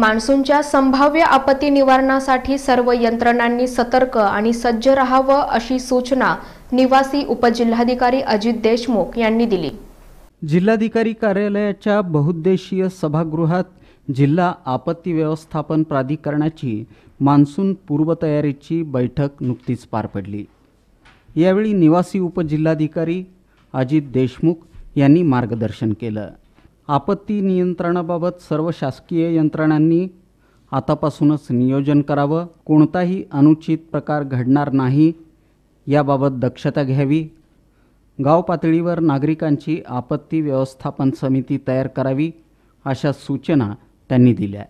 मान्सूनच्या संभाव्य आपत्ती निवारणासाठी सर्व यंत्रणांनी सतर्क आणि सज्ज राहावं अशी सूचना निवासी उपजिल्हाधिकारी अजित देशमुख यांनी दिली जिल्हाधिकारी कार्यालयाच्या बहुद्देशीय सभागृहात जिल्हा आपत्ती व्यवस्थापन प्राधिकरणाची मान्सून पूर्वतयारीची बैठक नुकतीच पार पडली यावेळी निवासी उपजिल्हाधिकारी अजित देशमुख यांनी मार्गदर्शन केलं आपत्ती नियंत्रणाबाबत सर्व शासकीय यंत्रणांनी आतापासूनच नियोजन करावं कोणताही अनुचित प्रकार घडणार नाही याबाबत दक्षता घ्यावी गाव पातळीवर नागरिकांची आपत्ती व्यवस्थापन समिती तयार करावी अशा सूचना त्यांनी दिल्या